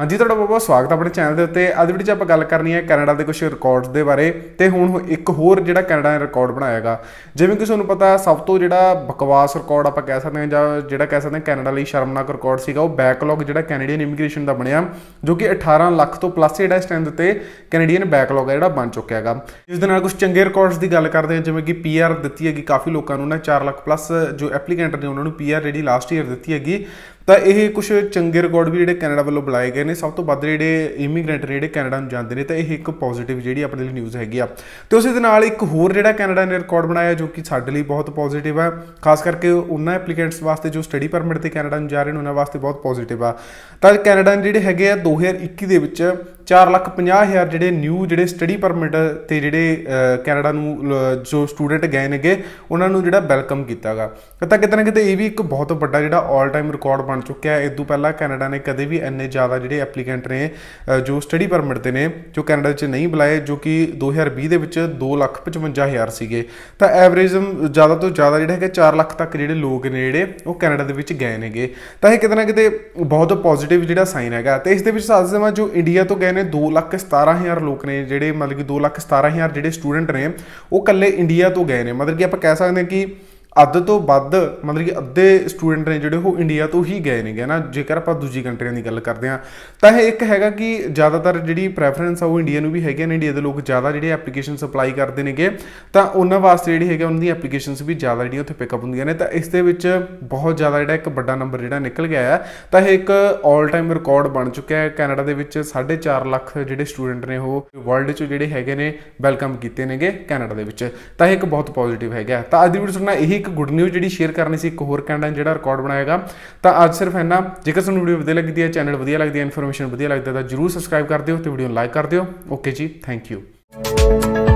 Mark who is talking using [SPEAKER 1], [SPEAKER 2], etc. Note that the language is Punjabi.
[SPEAKER 1] ਹਾਂਜੀ ਤੁਹਾਡਾ ਬਹੁਤ ਬਹੁਤ ਸਵਾਗਤ ਹੈ ਆਪਣੇ ਚੈਨਲ ਦੇ ਉੱਤੇ ਅੱਜ ਚ ਆਪਾਂ ਗੱਲ ਕਰਨੀ ਹੈ ਕੈਨੇਡਾ ਦੇ ਕੁਝ ਰਿਕਾਰਡਸ ਦੇ ਬਾਰੇ ਤੇ ਹੁਣ ਇੱਕ ਹੋਰ ਜਿਹੜਾ ਕੈਨੇਡਾ ਨੇ ਰਿਕਾਰਡ ਬਣਾਇਆਗਾ ਜਿਵੇਂ ਕਿ ਤੁਹਾਨੂੰ ਪਤਾ ਸਭ ਤੋਂ ਜਿਹੜਾ ਬਕਵਾਸ ਰਿਕਾਰਡ ਆਪਾਂ ਕਹਿ ਸਕਦੇ ਹਾਂ ਜਾਂ ਜਿਹੜਾ ਕਹਿ ਸਕਦੇ ਹਾਂ ਕੈਨੇਡਾ ਲਈ ਸ਼ਰਮਨਾਕ ਰਿਕਾਰਡ ਸੀਗਾ ਉਹ ਬੈਕਲੌਗ ਜਿਹੜਾ ਕੈਨੇਡੀਅਨ ਇਮੀਗ੍ਰੇਸ਼ਨ ਦਾ ਬਣਿਆ ਜੋ ਕਿ 18 ਲੱਖ ਤੋਂ ਪਲੱਸ ਜਿਹੜਾ ਇਸ ਟਾਈਮ ਦੇ ਉੱਤੇ ਕੈਨੇਡੀਅਨ ਬੈਕਲੌਗ ਹੈ ਜਿਹੜਾ ਬਣ ਚੁੱਕਿਆ ਹੈਗਾ ਇਸ ਦੇ ਨਾਲ ਕੁਝ ਚੰਗੇ ਰਿਕਾਰਡਸ ਦੀ ਗੱਲ ਕਰਦੇ ਹਾਂ ਜਿਵੇਂ ਕਿ ਪੀਆਰ ਦਿੱਤੀ ਹੈਗੀ ਕਾਫੀ ਲੋਕਾਂ ਨੂੰ ਨਾ 4 ਲੱਖ ਪਲੱਸ ਜੋ ਐਪਲੀਕੈਂਟ ਨੇ ਉਹਨਾਂ ਨੂੰ ਪੀਆਰ ਜਿਹੜੀ ਲਾਸਟ ਈਅਰ ਦਿੱਤੀ ਹੈਗੀ ਤਾਂ ਇਹ ਕੁਝ ਚੰਗੇ ਰਿਕਾਰਡ ਵੀ ਜਿਹੜੇ ਕੈਨੇਡਾ ਵੱਲੋਂ ਬੁਲਾਏ ਗਏ ਨੇ ਸਭ ਤੋਂ ਵੱਧ ਜਿਹੜੇ ਇਮੀਗ੍ਰੈਂਟ ਨੇ ਜਿਹੜੇ ਕੈਨੇਡਾ ਨੂੰ ਜਾਂਦੇ ਨੇ ਤਾਂ ਇਹ ਇੱਕ ਪੋਜ਼ਿਟਿਵ ਜਿਹੜੀ ਆਪਣੇ ਲਈ ਨਿਊਜ਼ ਹੈਗੀ ਆ ਤੇ ਉਸੇ ਦੇ ਨਾਲ ਇੱਕ ਹੋਰ ਜਿਹੜਾ ਕੈਨੇਡਾ ਨੇ ਰਿਕਾਰਡ ਬਣਾਇਆ ਜੋ ਕਿ ਸਾਡੇ ਲਈ ਬਹੁਤ ਪੋਜ਼ਿਟਿਵ ਆ ਖਾਸ ਕਰਕੇ ਉਹਨਾਂ ਐਪਲੀਕੈਂਟਸ ਵਾਸਤੇ ਜੋ ਸਟੱਡੀ ਪਰਮਿਟ ਤੇ ਕੈਨੇਡਾ ਨੂੰ ਜਾ ਰਹੇ ਨੇ ਉਹਨਾਂ ਵਾਸਤੇ ਬਹੁਤ ਪੋਜ਼ਿਟਿਵ ਆ ਤਾਂ ਕੈਨੇਡਾ ਨੇ ਜਿਹੜੇ ਹੈਗੇ ਆ 2021 ਦੇ ਵਿੱਚ 4 ਲੱਖ 50 ਹਜ਼ਾਰ ਜਿਹੜੇ ਨਿਊ ਜਿਹੜੇ ਸਟੱਡੀ ਪਰਮਿਟ ਤੇ ਜਿਹੜੇ ਕੈਨੇਡਾ ਨੂੰ ਜੋ ਸਟੂਡੈਂਟ ਗਏ ਨੇਗੇ ਉਹਨਾਂ ਨੂੰ ਜਿਹੜਾ ਵੈਲਕਮ ਕੀਤਾਗਾ ਤਾਂ ਕਿਤੇ ਨਾ ਕਿਤੇ ਇਹ ਵੀ ਇੱਕ ਬਹੁਤ ਵੱਡਾ ਜਿਹੜਾ 올 ਟਾਈਮ ਰਿਕਾਰਡ ਬਣ ਚੁੱਕਿਆ ਹੈ ਇਸ ਤੋਂ ਪਹਿਲਾਂ ਕੈਨੇਡਾ ਨੇ ਕਦੇ ਵੀ ਇੰਨੇ ਜ਼ਿਆਦਾ ਜਿਹੜੇ ਐਪਲੀਕੈਂਟ ਨੇ ਜੋ ਸਟੱਡੀ ਪਰਮਿਟ ਤੇ ਨੇ ਜੋ ਕੈਨੇਡਾ ਵਿੱਚ ਨਹੀਂ ਬੁਲਾਏ ਜੋ ਕਿ 2020 ਦੇ ਵਿੱਚ 2 ਲੱਖ 55 ਹਜ਼ਾਰ ਸੀਗੇ ਤਾਂ ਐਵਰੇਜਮ ਜ਼ਿਆਦਾ ਤੋਂ ਜ਼ਿਆਦਾ ਜਿਹੜਾ ਹੈਗਾ 4 ਲੱਖ ਤੱਕ ਜਿਹੜੇ ਲੋਕ ਨੇ ਜਿਹੜੇ ਉਹ ਕੈਨੇਡਾ ਦੇ ਵਿੱਚ ਗਏ ਨੇਗੇ ਤਾਂ ਇਹ ਕਿਤੇ ਨਾ ਕਿਤੇ ਬਹੁਤ ਪੋਜ਼ਿਟਿਵ ਜਿਹੜਾ ਸਾਈਨ ਹੈਗਾ ਤੇ ਇਸ ਦੇ ਵਿੱਚ ਸਾਥ ਸਮਾਂ ਜੋ ਇੰਡੀਆ ਤੋਂ ਗਏ ਨੇ 2 ਲੱਖ 17000 ਲੋਕ ਨੇ ਜਿਹੜੇ ਮਤਲਬ ਕਿ 2 ਲੱਖ 17000 ਜਿਹੜੇ ਸਟੂਡੈਂਟ ਨੇ ਉਹ ਇਕੱਲੇ ਇੰਡੀਆ ਤੋਂ ਗਏ ਨੇ ਮਤਲਬ ਕਿ ਆਪਾਂ ਕਹਿ ਸਕਦੇ ਹਾਂ ਕਿ ਅੱਧ ਤੋਂ ਵੱਧ ਮਤਲਬ ਕਿ ਅੱਧੇ ਸਟੂਡੈਂਟ ਨੇ ਜਿਹੜੇ ਉਹ ਇੰਡੀਆ ਤੋਂ ਹੀ ਗਏ ਨੇਗੇ ਨਾ ਜੇਕਰ ਆਪਾਂ ਦੂਜੀ ਕੰਟਰੀਆਂ ਦੀ ਗੱਲ ਕਰਦੇ ਆ ਤਾਂ ਇਹ ਇੱਕ ਹੈਗਾ ਕਿ ਜ਼ਿਆਦਾਤਰ ਜਿਹੜੀ ਪ੍ਰੈਫਰੈਂਸ ਆ ਉਹ ਇੰਡੀਆ ਨੂੰ ਵੀ ਹੈਗੇ ਨੇ ਇੰਡੀਆ ਦੇ ਲੋਕ ਜ਼ਿਆਦਾ ਜਿਹੜੇ ਐਪਲੀਕੇਸ਼ਨ ਸਪਲਾਈ ਕਰਦੇ ਨੇਗੇ ਤਾਂ ਉਹਨਾਂ ਵਾਸਤੇ ਜਿਹੜੀ ਹੈਗਾ ਉਹਨਾਂ ਦੀ ਐਪਲੀਕੇਸ਼ਨਸ ਵੀ ਜ਼ਿਆਦਾ ਜਿਹੜੀਆਂ ਉੱਥੇ ਪਿਕਅਪ ਹੁੰਦੀਆਂ ਨੇ ਤਾਂ ਇਸ ਦੇ ਵਿੱਚ ਬਹੁਤ ਜ਼ਿਆਦਾ ਜਿਹੜਾ ਇੱਕ ਵੱਡਾ ਨੰਬਰ ਜਿਹੜਾ ਨਿਕਲ ਗਿਆ ਆ ਤਾਂ ਇਹ ਇੱਕ 올 ਟਾਈਮ ਰਿਕਾਰਡ ਬਣ ਚੁੱਕਿਆ ਹੈ ਕੈਨੇਡਾ ਦੇ ਵਿੱਚ 4.5 ਲੱਖ ਜਿਹੜੇ ਸਟੂਡੈਂਟ ਨੇ ਉਹ ਵਰਲਡ 'ਚ ਜਿਹੜੇ ਹੈਗੇ ਨੇ ਵੈਲਕਮ ਕੀਤੇ ਨੇਗੇ ਕੈਨੇਡਾ ਦੇ ਵਿੱਚ ਤਾਂ ਇਹ ਇੱਕ ਬਹੁਤ ਪੋਜ਼ਿਟਿਵ ਹੈਗਾ ਤਾਂ ਅੱਜ ਦੀ ਵੀਡੀਓ ਸੁਣਨਾ ਇਹੀ ਇੱਕ ਗੁੱਡ ਨਿਊਜ਼ ਜਿਹੜੀ ਸ਼ੇਅਰ ਕਰਨੀ ਸੀ ਇੱਕ ਹੋਰ ਕੈਂਡਾ ਜਿਹੜਾ ਰਿਕਾਰਡ ਬਣਾਏਗਾ ਤਾਂ ਅੱਜ ਸਿਰਫ ਇਹਨਾਂ ਜੇਕਰ ਤੁਹਾਨੂੰ ਵੀਡੀਓ ਵਧੀਆ ਲੱਗਦੀ ਹੈ ਚੈਨਲ ਵਧੀਆ ਲੱਗਦੀ ਹੈ ਇਨਫੋਰਮੇਸ਼ਨ ਵਧੀਆ ਲੱਗਦੀ ਹੈ ਤਾਂ ਜਰੂਰ ਸਬਸਕ੍ਰਾਈਬ ਕਰ ਦਿਓ ਤੇ ਵੀਡੀਓ ਨੂੰ ਲਾਈਕ ਕਰ ਦਿਓ ਓਕੇ ਜੀ ਥੈਂਕ ਯੂ